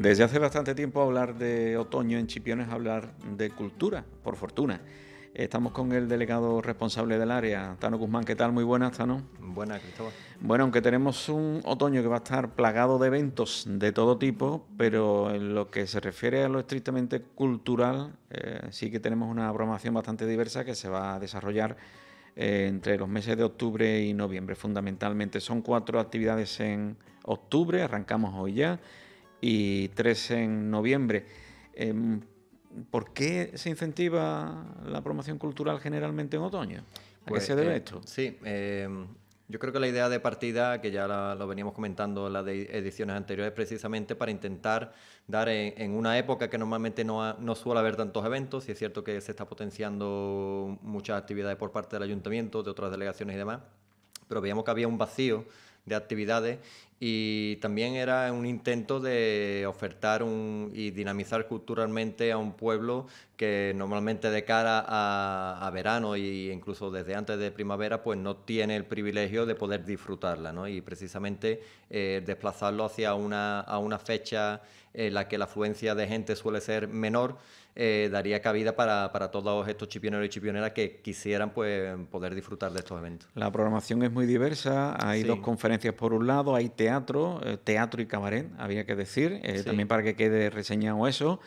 Desde hace bastante tiempo hablar de otoño en Chipiones, es hablar de cultura, por fortuna. Estamos con el delegado responsable del área, Tano Guzmán. ¿Qué tal? Muy buenas, Tano. Buenas, Cristóbal. Bueno, aunque tenemos un otoño que va a estar plagado de eventos de todo tipo, pero en lo que se refiere a lo estrictamente cultural, eh, sí que tenemos una programación bastante diversa que se va a desarrollar eh, entre los meses de octubre y noviembre. Fundamentalmente son cuatro actividades en octubre, arrancamos hoy ya y tres en noviembre. Em, ¿Por qué se incentiva la promoción cultural generalmente en otoño? ¿A qué se pues, debe eh, esto? Sí, em, yo creo que la idea de partida, que ya lo veníamos comentando en las ediciones anteriores, precisamente para intentar dar en, una época que normalmente no, no, suele haber tantos eventos, y es cierto que se está potenciando muchas actividades por parte del ayuntamiento, de otras delegaciones y demás, pero veíamos que había un vacío de actividades y también era un intento de ofertar un, y dinamizar culturalmente a un pueblo que normalmente de cara a, verano e incluso desde antes de primavera pues no tiene el privilegio de poder disfrutarla y precisamente eh, desplazarlo hacia una, a una fecha en la que la afluencia de gente suele ser menor eh, daría cabida para, todos estos chipioneros y chipioneras que quisieran pues, poder disfrutar de estos eventos. La programación es muy diversa, hay dos conferencias por un lado, hay teatro, teatro, eh, teatro y cabaret, había que decir, eh, también para que quede reseñado eso.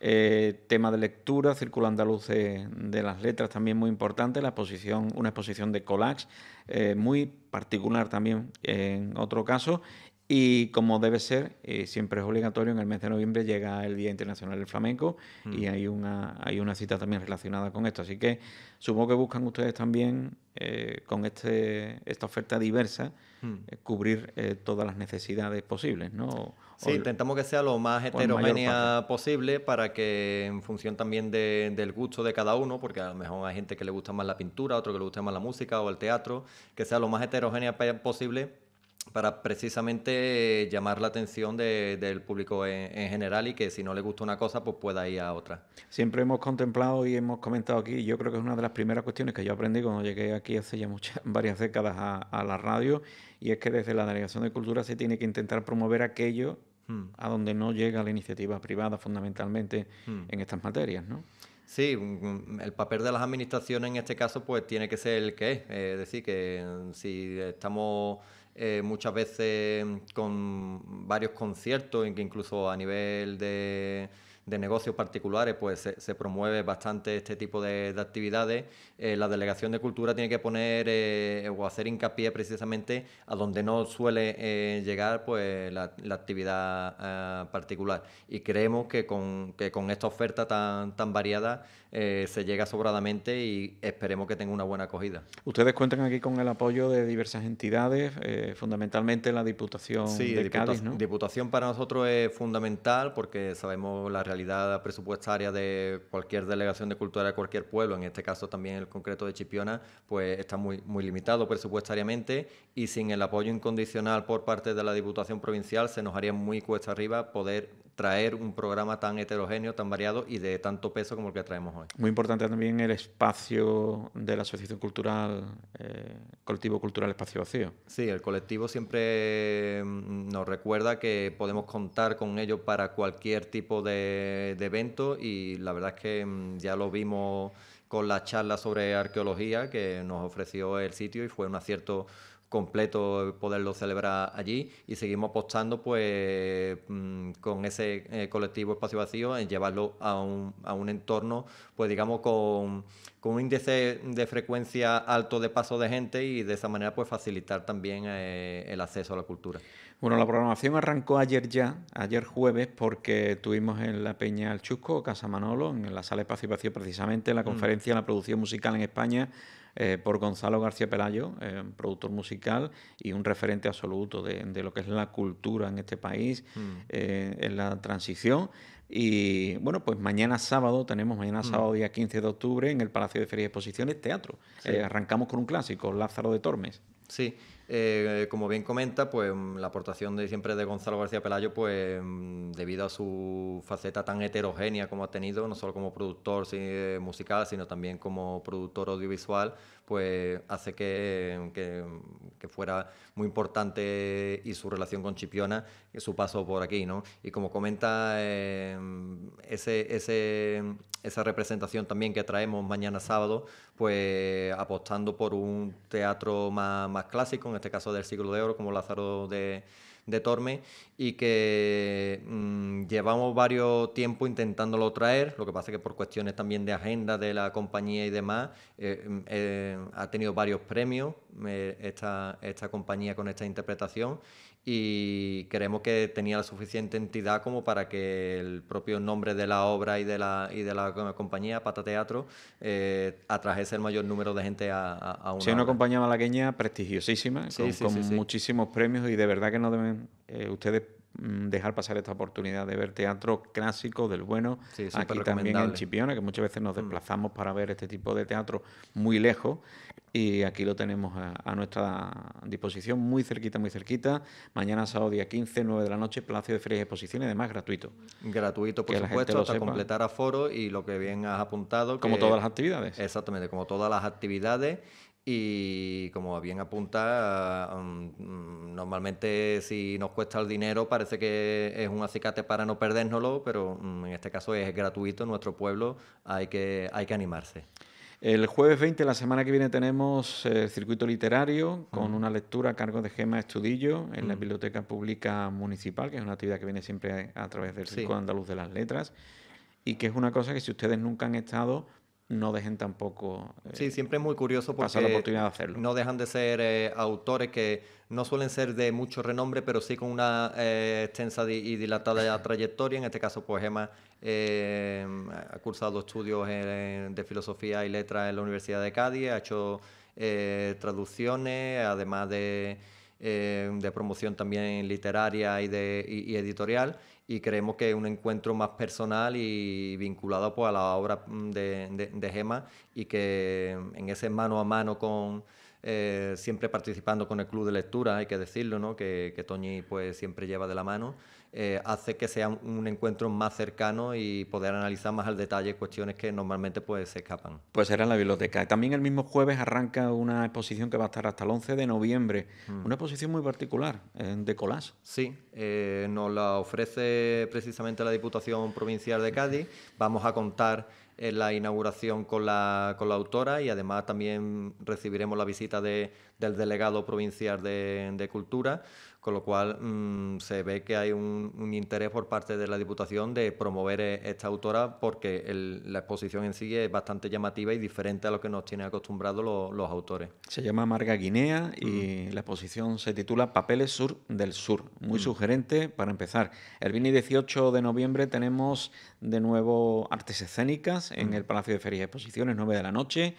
Eh, tema de lectura, Círculo Andaluz de, las Letras también muy importante, la exposición, una exposición de Colax, muy particular también en otro caso, y como debe ser, eh, siempre es obligatorio, en el mes de noviembre llega el Día Internacional del Flamenco y mm. hay una, hay una cita también relacionada con esto. Así que supongo que buscan ustedes también, eh, con este, esta oferta diversa, mm. eh, cubrir todas las necesidades posibles, ¿no? sí, intentamos que sea lo más heterogénea posible para que en función también del gusto de cada uno, porque a lo mejor hay gente que le gusta más la pintura, otro que le gusta más la música o el teatro, que sea lo más heterogénea posible para precisamente eh, llamar la atención del público en, general y que si no le gusta una cosa, pues pueda ir a otra. Siempre hemos contemplado y hemos comentado aquí, yo creo que es una de las primeras cuestiones que yo aprendí cuando llegué aquí hace ya muchas, varias décadas a, la radio, y es que desde la Delegación de Cultura se tiene que intentar promover aquello hmm. a donde no llega la iniciativa privada fundamentalmente hmm. en estas materias, ¿no? Sí, el papel de las administraciones en este caso pues tiene que ser el que es, eh, es decir, que eh, si estamos eh, muchas veces con varios conciertos, en que incluso a nivel de de negocios particulares, pues se, promueve bastante este tipo de, actividades. Eh, la Delegación de Cultura tiene que poner eh, o hacer hincapié precisamente a donde no suele eh, llegar pues la, actividad particular. Y creemos que con, con esta oferta tan, tan variada se llega sobradamente y esperemos que tenga una buena acogida. Ustedes cuentan aquí con el apoyo de diversas entidades, fundamentalmente la Diputación sí, de Cádiz, Diputación para nosotros es fundamental porque sabemos la realidad realidad presupuestaria de cualquier delegación de cultura de cualquier pueblo, en este caso también el concreto de Chipiona, pues está muy, muy limitado presupuestariamente y sin el apoyo incondicional por parte de la Diputación Provincial se nos haría muy cuesta arriba poder traer un programa tan heterogéneo, tan variado y de tanto peso como el que traemos hoy. Muy importante también el espacio de la Asociación Cultural, eh, Colectivo Cultural Espacio Vacío. Sí, el colectivo siempre mm, nos recuerda que podemos contar con ellos para cualquier tipo de, de evento y la verdad es que mm, ya lo vimos con la charla sobre arqueología que nos ofreció el sitio y fue un acierto completo poderlo celebrar allí y seguimos apostando pues mm, con ese eh, colectivo espacio vacío en llevarlo a un, a un entorno pues digamos con, con, un índice de frecuencia alto de paso de gente y de esa manera pues facilitar también eh, el acceso a la cultura. Bueno, la programación arrancó ayer ya, ayer jueves, porque tuvimos en la Peña El Chusco, Casa Manolo, en la sala Espacio Vacío precisamente, la mm. conferencia de la producción musical en España eh, por Gonzalo García Pelayo, eh, productor musical y un referente absoluto de, lo que es la cultura en este país, mm. eh, en la transición. Y bueno, pues mañana sábado, tenemos mañana mm. sábado día 15 de octubre en el Palacio de Ferias y Exposiciones Teatro. arrancamos con un clásico, Lázaro de Tormes. Sí, eh, como bien comenta, pues la aportación de siempre de Gonzalo García Pelayo, pues mm, debido a su faceta tan heterogénea como ha tenido, no solo como productor eh, musical, sino también como productor audiovisual, pues hace que, fuera muy importante y su relación con Chipiona, eh, su paso por aquí, ¿no? Y como comenta, ese esa representación también que traemos mañana sábado, pues apostando por un teatro más, clásico, en este caso del siglo de oro, como Lázaro de, de Torme y que mm, llevamos varios tiempos intentándolo traer, lo que pasa que por cuestiones también de agenda de la compañía y demás, eh, mm, eh, ha tenido varios premios eh, esta, esta compañía con esta interpretación y creemos que tenía la suficiente entidad como para que el propio nombre de la obra y de la, y de la compañía, Pata Teatro, eh, atrajese el mayor número de gente a, a una... Sí, una compañía malagueña prestigiosísima, con, muchísimos premios y de verdad que no deben... Eh, ustedes Mm, dejar pasar esta oportunidad de ver teatro clásico del bueno aquí también en Chipiona, que muchas veces nos mm. desplazamos para ver este tipo de teatro muy lejos y aquí lo tenemos a, nuestra disposición, muy cerquita, muy cerquita. Mañana sábado día 15, 9 de la noche, Palacio de Ferias y Exposiciones, además gratuito. Gratuito, por supuesto, hasta completar aforo y lo que bien has apuntado. como todas las actividades. Exactamente, como todas las actividades y como bien apunta, mm, mm, normalmente si nos cuesta el dinero parece que es un acicate para no perdérnoslo, pero mm, en este caso es gratuito en nuestro pueblo, hay que, hay que animarse. El jueves 20, la semana que viene, tenemos eh, el circuito literario con una lectura a cargo de Gema Estudillo en la Biblioteca Pública Municipal, que es una actividad que viene siempre a través del Circo Andaluz de las Letras y que es una cosa que si ustedes nunca han estado, no dejen tampoco. Eh, sí, siempre es muy curioso porque pasar la oportunidad de hacerlo. no dejan de ser eh, autores que no suelen ser de mucho renombre, pero sí con una eh, extensa y dilatada trayectoria. En este caso, pues ha cursado estudios de filosofía y letras en la Universidad de Cádiz, ha hecho traducciones, además de, promoción también literaria y, de, y editorial y creemos que es un encuentro más personal y vinculado pues, a la obra mm, de, de, de Gema y que mm, en ese mano a mano con eh, siempre participando con el club de lectura, hay que decirlo, ¿no? que, Toñi pues, siempre lleva de la mano, eh, hace que sea un, encuentro más cercano y poder analizar más al detalle cuestiones que normalmente pues, se escapan. Pues será en la biblioteca. También el mismo jueves arranca una exposición que va a estar hasta el 11 de noviembre, mm. una exposición muy particular, eh, de colas. Sí, nos la ofrece precisamente la Diputación Provincial de Cádiz. Vamos a contar en la inauguración con la, con la autora y además también recibiremos la visita de, del delegado provincial de Cultura con lo cual mm, se ve que hay un, interés por parte de la Diputación de promover eh, esta autora porque la exposición en sí es bastante llamativa y diferente a lo que nos tienen acostumbrados los, autores. Se llama Marga Guinea y mm. la exposición se titula Papeles Sur del Sur. Muy mm. sugerente para empezar. El viernes 18 de noviembre tenemos de nuevo artes escénicas en el Palacio de Ferias y Exposiciones, 9 de la noche.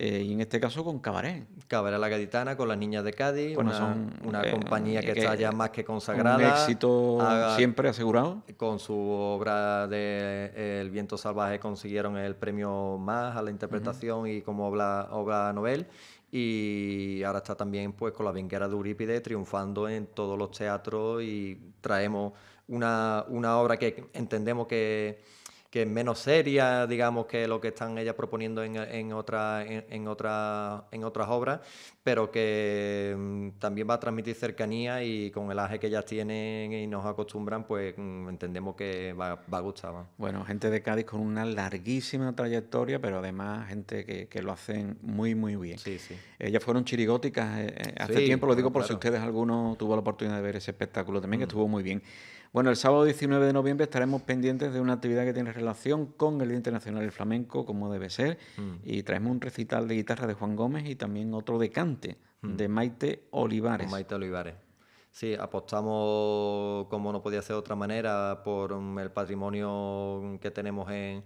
Eh, y en este caso con Cabaret. Cabaret La Gaditana con las niñas de Cádiz, bueno, una, son, una eh, compañía que, eh, está ya más que consagrada. Un éxito ah, siempre asegurado. Con su obra de El viento salvaje consiguieron el premio más a la interpretación y como obra, obra novel. Y ahora está también pues con la venguera de Eurípides triunfando en todos los teatros y traemos una, una obra que entendemos que que es menos seria, digamos, que lo que están ellas proponiendo en, en, otra, en, otra, en otras obras, pero que mm, también va a transmitir cercanía y con el aje que ellas tienen y nos acostumbran, pues mm, entendemos que va, va a gustar. Bueno, gente de Cádiz con una larguísima trayectoria, pero además gente que, lo hacen muy, muy bien. Sí, sí. Ellas fueron chirigóticas eh, eh, hace tiempo, lo digo por si ustedes alguno tuvo la oportunidad de ver ese espectáculo también, que mm. estuvo muy bien. Bueno, el sábado 19 de noviembre estaremos pendientes de una actividad que tiene relación con el Día Internacional del Flamenco, como debe ser, mm. y traemos un recital de guitarra de Juan Gómez y también otro de cante mm. de Maite Olivares. Maite Olivares. Sí, apostamos, como no podía ser de otra manera, por mm, el patrimonio que tenemos en,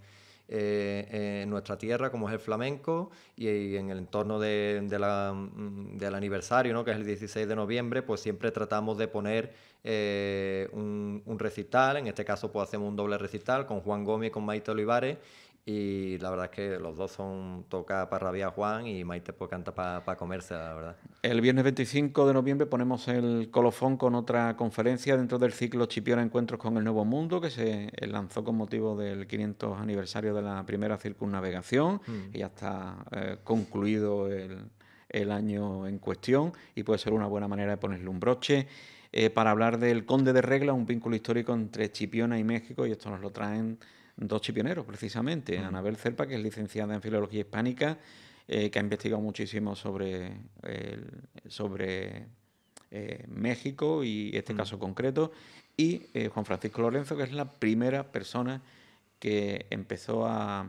eh, en nuestra tierra, como es el flamenco, y, en el entorno mm, del aniversario, ¿no? que es el 16 de noviembre, pues siempre tratamos de poner eh, un, recital, en este caso pues hacemos un doble recital con Juan Gómez y con Maite Olivares, y la verdad es que los dos son toca para rabiar Juan y Maite pues canta para comerse, la verdad. El viernes 25 de noviembre ponemos el colofón con otra conferencia dentro del ciclo Chipiona Encuentros con el Nuevo Mundo, que se lanzó con motivo del 500 aniversario de la primera circunnavegación mm. y ya está eh, concluido el, el año en cuestión y puede ser una buena manera de ponerle un broche. Eh, para hablar del Conde de Regla, un vínculo histórico entre Chipiona y México, y esto nos lo traen dos chipioneros, precisamente. Anabel Cerpa, que es licenciada en Filología Hispánica, eh, que ha investigado muchísimo sobre, sobre eh, México y este caso concreto. Y eh, Juan Francisco Lorenzo, que es la primera persona que empezó a,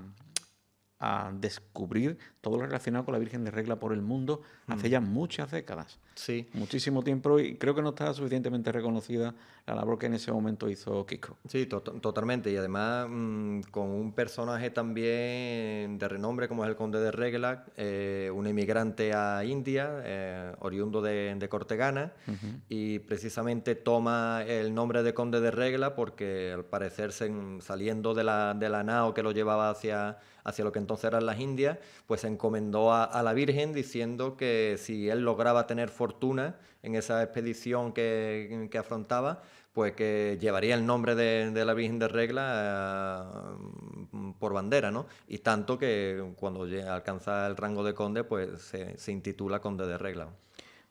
a descubrir todo lo relacionado con la Virgen de Regla por el mundo hace mm. ya muchas décadas. Sí. Muchísimo tiempo y creo que no estaba suficientemente reconocida la labor que en ese momento hizo Kiko. Sí, totalmente. Y además mm, con un personaje también de renombre como es el conde de Regla, eh, un emigrante a India, eh, oriundo de, Cortegana, y precisamente toma el nombre de conde de Regla porque al parecerse mm, saliendo de la, de la nao que lo llevaba hacia, hacia lo que entonces entonces a las Indias, pues encomendó a, la Virgen diciendo que si él lograba tener fortuna en esa expedición que, afrontaba, pues que llevaría el nombre de, la Virgen de Regla mm, por bandera, ¿no? Y tanto que cuando alcanza el rango de conde, pues se intitula conde de Regla.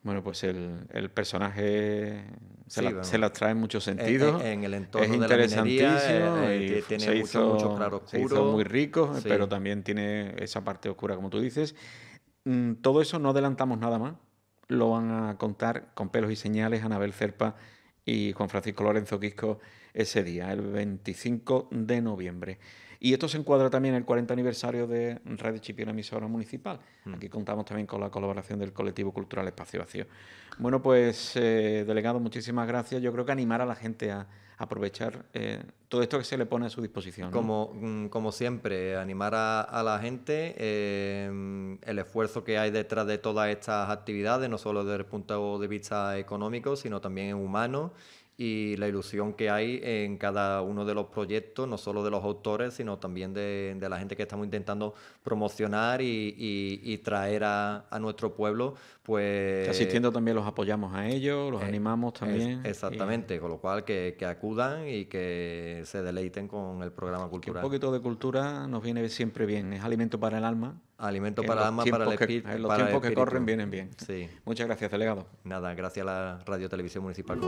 Bueno, pues el, el personaje se, la, se, las trae en muchos e- sentidos. E- en, el entorno es interesantísimo eh, y tiene se mucho, hizo, muy rico, eh, pero también tiene esa parte oscura, como tú dices. Mm, todo eso no adelantamos nada más. Lo van a contar con pelos y señales Anabel Cerpa y Juan Francisco Lorenzo Quisco ese día, el 25 de noviembre. Y esto se encuadra también en el 40 aniversario de Radio Chipiona Emisora Municipal. Mm. Aquí contamos también con la colaboración del colectivo cultural Espacio Vacío. Bueno, pues, eh, delegado, muchísimas gracias. Yo creo que animar a la gente a, aprovechar eh, todo esto que se le pone a su disposición. Como, mm, como siempre, animar a, la gente em, el esfuerzo que hay detrás de todas estas actividades, no solo desde el punto de vista económico, sino también humano y la ilusión que hay en cada uno de los proyectos, no solo de los autores, sino también de, la gente que estamos intentando promocionar y, traer a, nuestro pueblo. Pues, Asistiendo también los apoyamos a ellos, los eh, animamos también. exactamente, con lo cual que, que y que se deleiten con el programa cultural. Un poquito de cultura nos viene siempre bien, es alimento para el alma. Alimento para el alma, para el espíritu. los tiempos que corren vienen bien. Sí. Muchas gracias, delegado. Nada, gracias a la Radio Televisión Municipal